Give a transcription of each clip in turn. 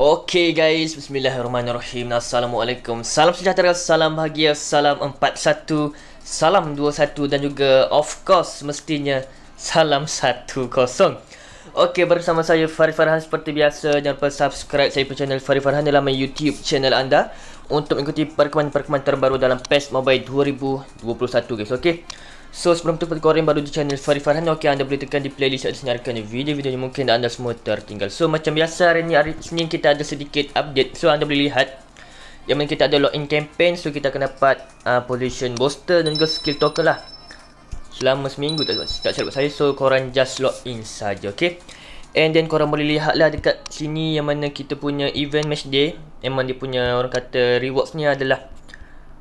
Okay guys, bismillahirrahmanirrahim Assalamualaikum Salam sejahtera, salam bahagia, salam 41 Salam 21 dan juga of course mestinya Salam 10 Okay, bersama saya Farid Farhan seperti biasa Jangan lupa subscribe saya channel Farid Farhan dalam YouTube channel anda Untuk mengikuti perkembangan-perkembangan terbaru dalam PES Mobile 2021 guys Okay So sebelum tu bagi korang baru di channel Farid Farhan Okay anda boleh tekan di playlist yang disenyarkan video-video yang mungkin anda semua tertinggal So macam biasa hari ni hari Senin kita ada sedikit update So anda boleh lihat Yang mana kita ada login campaign So kita akan dapat uh, ah, position booster dan juga skill token lah Selama seminggu tak, tak silap saya So korang just log in saja okay And then korang boleh lihat lah dekat sini yang mana kita punya event match day Memang dia punya orang kata rewards ni adalah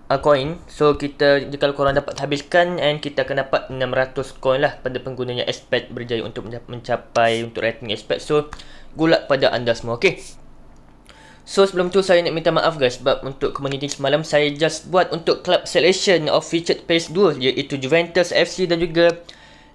uh, coin so kita kalau korang dapat habiskan and kita akan dapat 600 coin lah pada penggunanya expect berjaya untuk mencapai untuk rating expect so gulak pada anda semua okey So sebelum tu saya nak minta maaf guys sebab untuk community semalam saya just buat untuk club selection of featured players 2 iaitu Juventus FC dan juga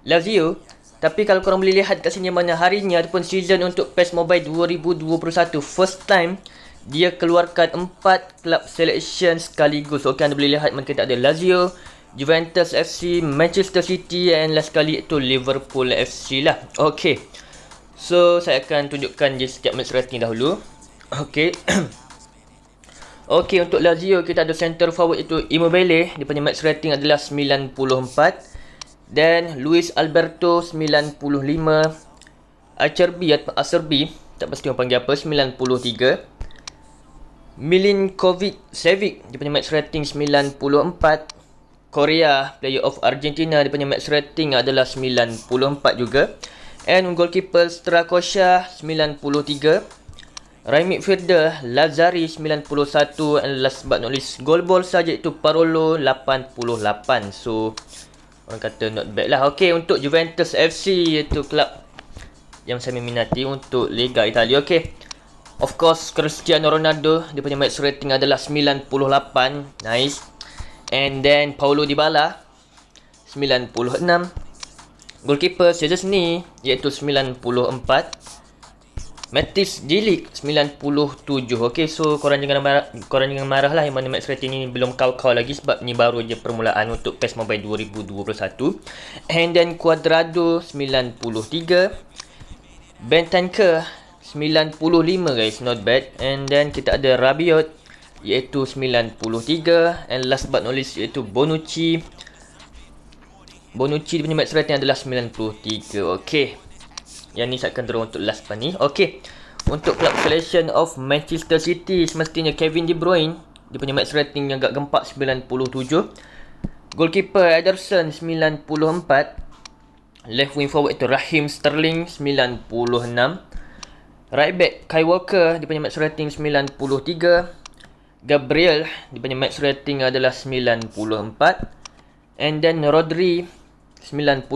Lazio tapi kalau korang boleh lihat kat sini mana harinya ataupun season untuk PES Mobile 2021 first time dia keluarkan empat club selection sekaligus. Okey anda boleh lihat mereka tak ada Lazio, Juventus FC, Manchester City and last kali itu Liverpool FC lah. Okey. So saya akan tunjukkan je setiap match rating dahulu. Okey. Okey untuk Lazio kita ada center forward itu Immobile dia punya match rating adalah 94 dan Luis Alberto 95 Acerbi atau Acerbi tak pasti orang panggil apa 93 Milinkovic Savic dia punya match rating 94 Korea player of Argentina dia punya match rating adalah 94 juga and goalkeeper Strakosha 93 right Firda Lazari 91 and last but not least goal ball saja itu Parolo 88 so orang kata not bad lah Okay untuk Juventus FC iaitu klub yang saya minati untuk Liga Italia. Okay. Of course Cristiano Ronaldo dia punya match rating adalah 98. Nice. And then Paulo Dybala 96. Goalkeeper Jesus ni iaitu 94. Matis Jilik 97. Okay, so korang jangan marah, korang jangan marah lah yang mana match rating ni belum kau-kau lagi sebab ni baru je permulaan untuk PES Mobile 2021. And then Cuadrado 93. Bentancur 95 guys not bad and then kita ada Rabiot iaitu 93 and last but not least iaitu Bonucci Bonucci punya match rating adalah 93 okay yang ni saya akan draw untuk last part ni okay untuk club selection of Manchester City semestinya Kevin De Bruyne dia punya match rating agak gempak 97 goalkeeper Ederson 94 Left wing forward itu Rahim Sterling Right back Kai Walker dia punya match rating 93. Gabriel dia punya match rating adalah 94. And then Rodri 95,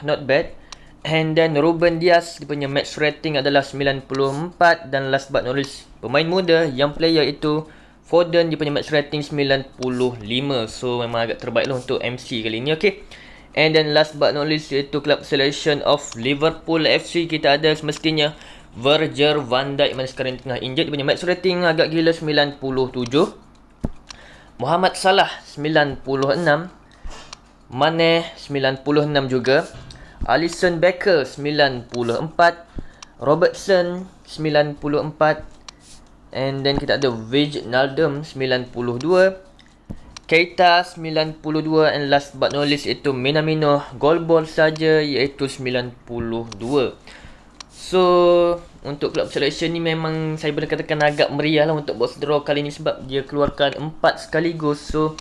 not bad. And then Ruben Dias dia punya match rating adalah 94 dan last but not least pemain muda yang player itu Foden dia punya match rating 95. So memang agak terbaik lah untuk MC kali ni okay? And then last but not least iaitu club selection of Liverpool FC kita ada semestinya Verger Van Dijk mana sekarang tengah injured Dia punya match rating agak gila 97 Muhammad Salah 96 Mane 96 juga Alisson Becker 94 Robertson 94 And then kita ada Vignaldum 92 Keita 92 And last but not least itu Minamino Goal ball saja iaitu 92 So untuk club selection ni memang saya boleh katakan agak meriah lah untuk box draw kali ni sebab dia keluarkan 4 sekaligus So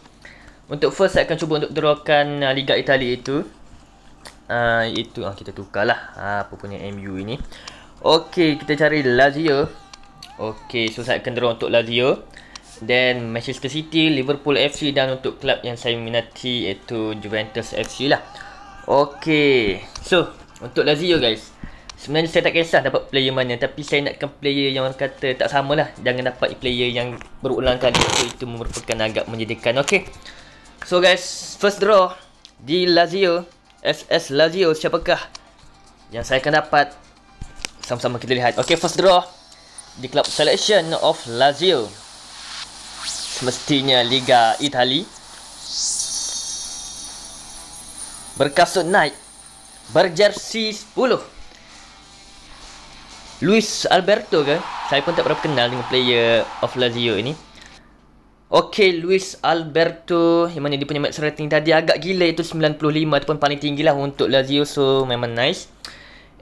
untuk first saya akan cuba untuk drawkan uh, Liga Itali itu uh, Itu uh, kita tukar lah uh, apa punya MU ini Okay kita cari Lazio Okay so saya akan draw untuk Lazio Then Manchester City, Liverpool FC dan untuk club yang saya minati iaitu Juventus FC lah Okay so untuk Lazio guys Sebenarnya saya tak kisah dapat player mana Tapi saya nakkan player yang orang kata tak sama lah. Jangan dapat player yang berulang kali So itu merupakan agak menjadikan Okay So guys First draw Di Lazio SS Lazio siapakah Yang saya akan dapat Sama-sama kita lihat Okay first draw Di club selection of Lazio Semestinya Liga Itali Berkasut naik Berjersi 10 Luis Alberto ke? Saya pun tak pernah kenal dengan player of Lazio ini. Okey, Luis Alberto yang mana dia punya match rating tadi agak gila itu 95 ataupun paling tinggi lah untuk Lazio. So, memang nice.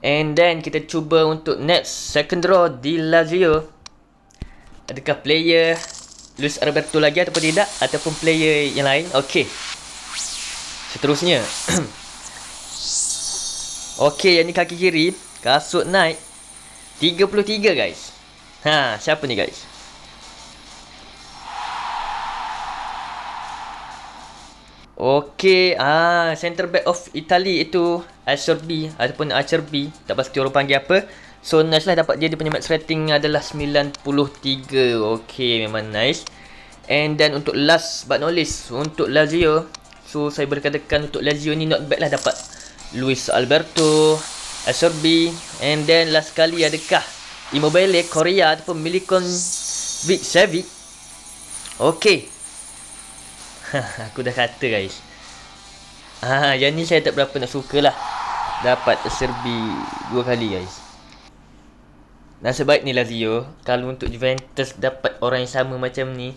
And then, kita cuba untuk next second draw di Lazio. Adakah player Luis Alberto lagi ataupun tidak? Ataupun player yang lain? Okey. Seterusnya. Okey, yang ni kaki kiri. Kasut naik. 33 guys Ha, siapa ni guys? Okey, ah center back of Italy itu Acerbi ataupun Acerbi, tak pasti orang panggil apa. So nice lah dapat dia dia punya max rating adalah 93. Okey, memang nice. And then untuk last but not least untuk Lazio. So saya berkatakan untuk Lazio ni not bad lah dapat Luis Alberto, Asurbi and then last kali adakah Immobile Korea ataupun Milikon Vic Savic Okay Aku dah kata guys Ah, ha, Yang ni saya tak berapa nak suka lah Dapat Serbi dua kali guys Dan sebaik ni Lazio Kalau untuk Juventus dapat orang yang sama macam ni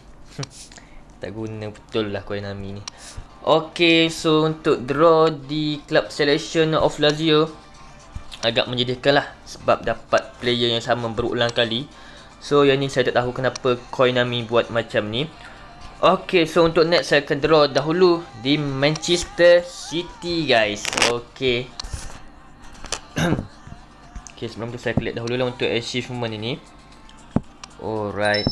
Tak guna betul lah Kuala nama ni Okay so untuk draw di club selection of Lazio agak menyedihkan lah sebab dapat player yang sama berulang kali so yang ni saya tak tahu kenapa Koinami buat macam ni ok so untuk next saya akan draw dahulu di Manchester City guys ok ok sebelum tu saya collect dahulu lah untuk achieve achievement ni alright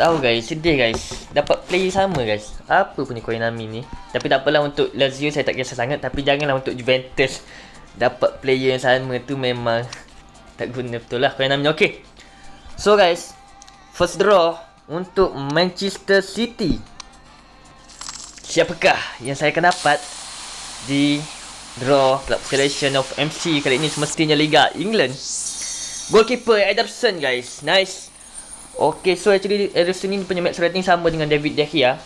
tahu guys sedih guys dapat player sama guys apa punya Koinami ni tapi tak takpelah untuk Lazio saya tak kisah sangat tapi janganlah untuk Juventus dapat player yang sama tu memang tak guna betul lah kalau namanya okay. so guys first draw untuk Manchester City siapakah yang saya akan dapat di draw club selection of MC kali ini semestinya Liga England goalkeeper Ederson guys nice Okay, so actually Ederson ni punya match rating sama dengan David De Gea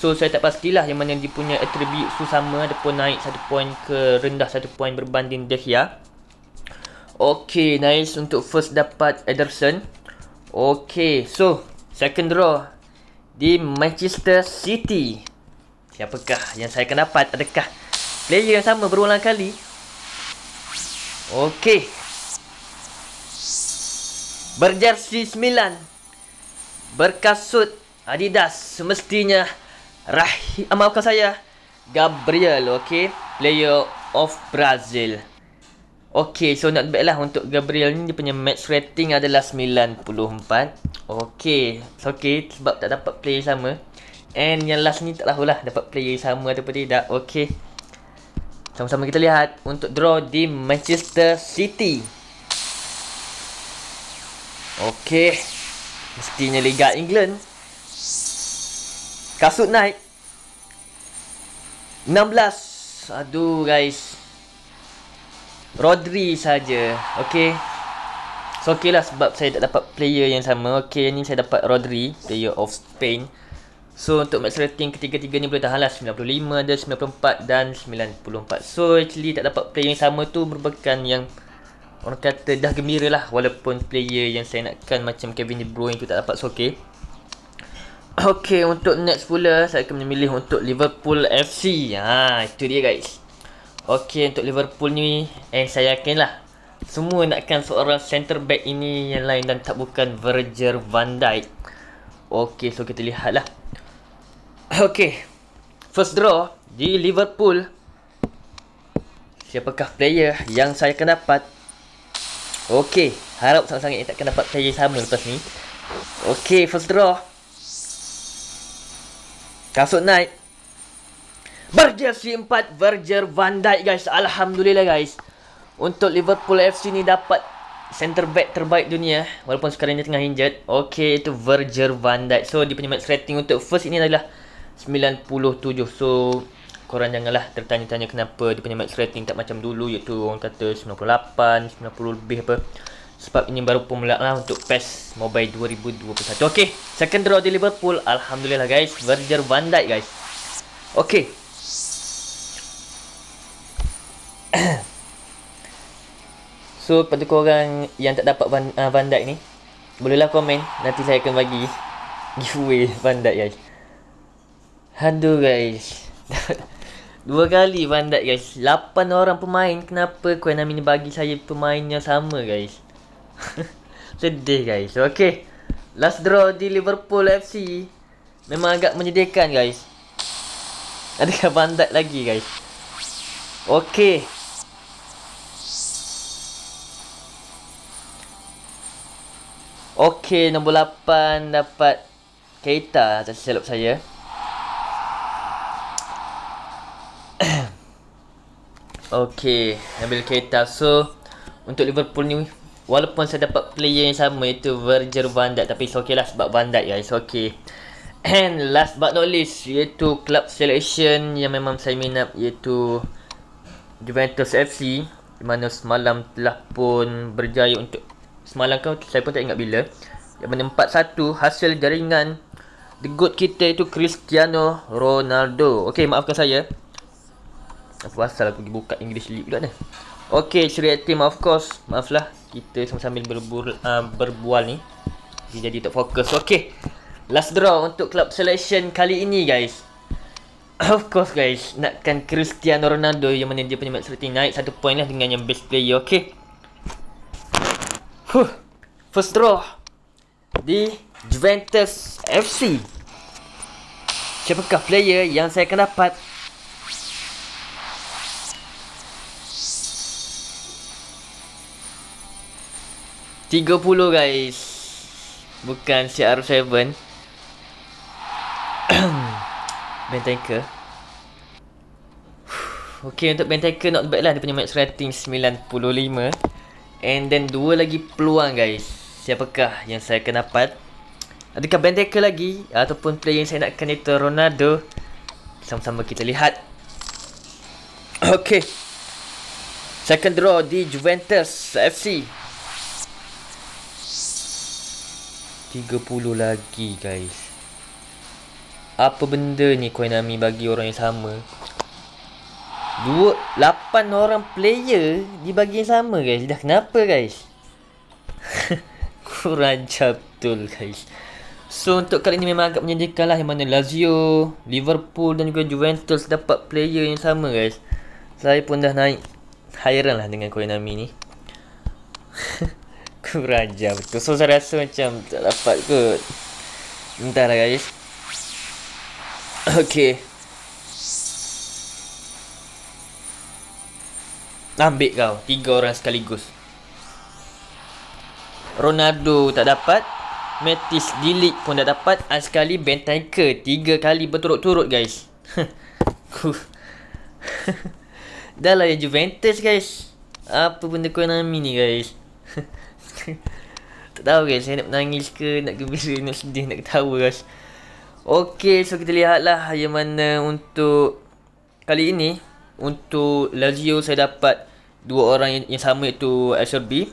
So saya tak pastilah yang mana dia punya atribut tu sama Dia pun naik satu point ke rendah satu point berbanding Dehya Okay nice untuk first dapat Ederson Okay so second draw di Manchester City Siapakah yang saya akan dapat? Adakah player yang sama berulang kali? Okay Berjersi 9 Berkasut Adidas semestinya Rahim ah, Maafkan saya Gabriel Okay Player of Brazil Okay So not bad lah Untuk Gabriel ni Dia punya match rating adalah 94 Okay It's okay Sebab tak dapat play sama And yang last ni tak lah, Dapat play sama ataupun tidak Okay Sama-sama kita lihat Untuk draw di Manchester City Okay Mestinya Liga England Kasut naik 16 Aduh guys Rodri saja. Okay So okay lah sebab saya tak dapat player yang sama Okay ni saya dapat Rodri Player of Spain So untuk max rating ketiga-tiga ni boleh tahan lah 95 ada 94 dan 94 So actually tak dapat player yang sama tu merupakan yang Orang kata dah gembira lah Walaupun player yang saya nakkan macam Kevin De Bruyne tu tak dapat So okay Okay untuk next pula saya akan memilih untuk Liverpool FC. Ha, itu dia guys. Okay untuk Liverpool ni and eh, saya lah semua nakkan seorang center back ini yang lain dan tak bukan Virgil van Dijk. Okay, so kita lihatlah. Okay, First draw di Liverpool. Siapakah player yang saya akan dapat? Okey, harap sangat-sangat yang takkan dapat player sama lepas ni. Okay, first draw. Kasut naik Berger C4 Berger Van Dijk guys Alhamdulillah guys Untuk Liverpool FC ni dapat Center back terbaik dunia eh. Walaupun sekarang dia tengah injured Okay itu Verger Van Dijk So dia punya match rating untuk first ini adalah 97 So korang janganlah tertanya-tanya kenapa Dia punya match rating tak macam dulu Iaitu orang kata 98 90 lebih apa sebab ini baru pemula lah untuk PES Mobile 2021 Okey, second draw di Liverpool Alhamdulillah guys, Virgil van Dijk guys Okey. So, pada korang yang tak dapat van, uh, van Dijk ni Bolehlah komen, nanti saya akan bagi Giveaway van Dijk guys Aduh guys Dua kali van Dijk guys Lapan orang pemain, kenapa Kuenami ni bagi saya pemain yang sama guys Sedih guys. Okay. Last draw di Liverpool FC. Memang agak menyedihkan guys. Adakah bandat lagi guys? Okay. Okay, nombor 8 dapat Keita atas selop saya. okay, ambil Keita. So, untuk Liverpool ni, Walaupun saya dapat player yang sama Iaitu Verger Van Dijk Tapi it's okay lah Sebab Van Dijk guys Okay And last but not least Iaitu club selection Yang memang saya minat Iaitu Juventus FC Di mana semalam telah pun Berjaya untuk Semalam kau, Saya pun tak ingat bila Yang mana 4-1 Hasil jaringan The good kita itu Cristiano Ronaldo Okay maafkan saya Apa pasal aku pergi buka English League pula ni Okey, Syuriat Team, of course. Maaf lah. Kita sambil berbur, uh, berbual ni. Dia jadi tak fokus. Okey, Last draw untuk club selection kali ini, guys. Of course, guys. Nakkan Cristiano Ronaldo yang mana dia punya match rating naik satu point lah dengan yang best player. Okey. Huh. First draw. Di Juventus FC. Siapakah player yang saya akan dapat 30 guys Bukan CR7 Bentaker Okay untuk Bentaker not bad lah Dia punya max rating 95 And then dua lagi peluang guys Siapakah yang saya akan dapat Adakah Bentaker lagi Ataupun player yang saya nakkan itu Ronaldo Sama-sama kita lihat Okay Second draw di Juventus FC 30 lagi guys apa benda ni Koinami bagi orang yang sama 2 8 orang player bagi yang sama guys dah kenapa guys kurang betul guys so untuk kali ni memang agak menyedihkan lah yang mana Lazio Liverpool dan juga Juventus dapat player yang sama guys saya pun dah naik hairan lah dengan Koinami ni kurang jam tu So saya rasa macam tak dapat kot Entah lah, guys Okay Ambil kau Tiga orang sekaligus Ronaldo tak dapat Matis Dilik pun tak dapat Dan sekali Bentayka Tiga kali berturut-turut guys Dah lah Juventus guys Apa benda kau nama ni guys tak tahu guys, saya nak menangis ke, nak gembira, nak sedih, nak ketawa guys. Okay, so kita lihatlah yang mana untuk kali ini. Untuk Lazio, saya dapat dua orang yang, yang sama iaitu SRB.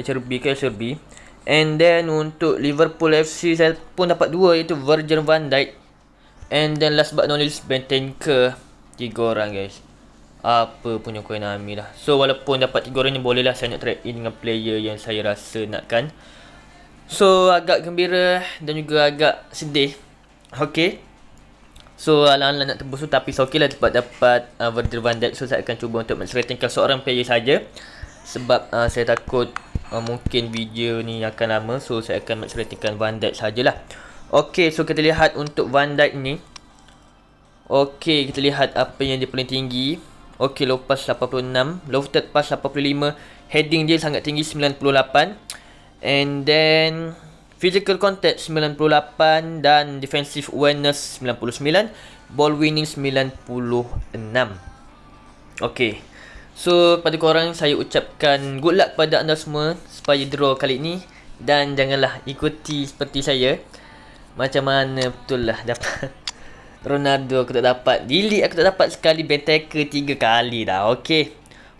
SRB ke SRB. And then untuk Liverpool FC, saya pun dapat dua iaitu Virgil van Dijk. And then last but not least, Bentenker. Tiga orang guys apa punya nak army lah So walaupun dapat 3 orang ni lah saya nak trade in dengan player yang saya rasa nakkan So agak gembira dan juga agak sedih Okay So alang-alang nak tembus tu tapi so okay lah sebab dapat uh, Virgil Van Dijk So saya akan cuba untuk meseratingkan seorang player saja Sebab uh, saya takut uh, mungkin video ni akan lama So saya akan meseratingkan Van Dijk sajalah Okay so kita lihat untuk Van Dijk ni Okay kita lihat apa yang dia paling tinggi Okey low pass 86 Low third pass 85 Heading dia sangat tinggi 98 And then Physical contact 98 Dan defensive awareness 99 Ball winning 96 Okey So pada korang saya ucapkan good luck pada anda semua Supaya draw kali ni Dan janganlah ikuti seperti saya Macam mana betul lah dapat Ronaldo aku tak dapat Lilit aku tak dapat sekali Benteke tiga kali dah Okey,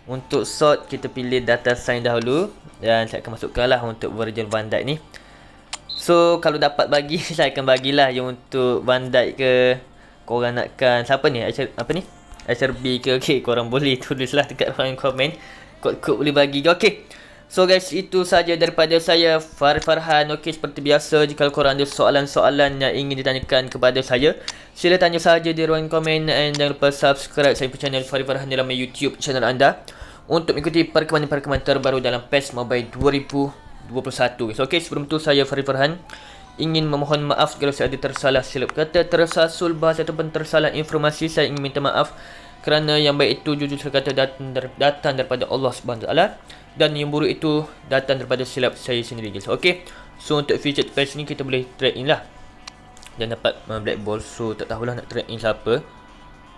Untuk sort kita pilih data sign dahulu Dan saya akan masukkan lah untuk version Van Dijk ni So kalau dapat bagi saya akan bagilah yang untuk Van Dijk ke Korang nakkan siapa ni? HR, apa ni? HRB ke? Okay korang boleh tulislah dekat dalam komen Kod-kod boleh bagi ke? Okay So guys itu saja daripada saya Farid Farhan Okey seperti biasa jika korang ada soalan-soalan yang ingin ditanyakan kepada saya Sila tanya saja di ruang komen dan jangan lupa subscribe saya punya channel Farid Farhan dalam YouTube channel anda Untuk mengikuti perkembangan-perkembangan terbaru dalam PES Mobile 2021 so, Okey sebelum tu saya Farid Farhan ingin memohon maaf kalau saya ada tersalah silap kata, tersasul bahasa ataupun tersalah informasi saya ingin minta maaf kerana yang baik itu jujur terkata datang, datang daripada Allah Subhanahu Taala dan yang buruk itu datang daripada silap saya sendiri guys. Okey. So untuk feature patch ni kita boleh track in lah. Dan dapat uh, black ball. So tak tahulah nak track in siapa.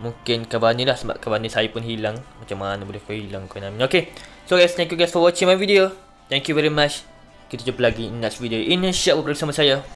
Mungkin Cavani lah sebab Cavani saya pun hilang. Macam mana boleh kau hilang kau nama. Okey. So guys, thank you guys for watching my video. Thank you very much. Kita jumpa lagi in next video. Insya-Allah bersama saya.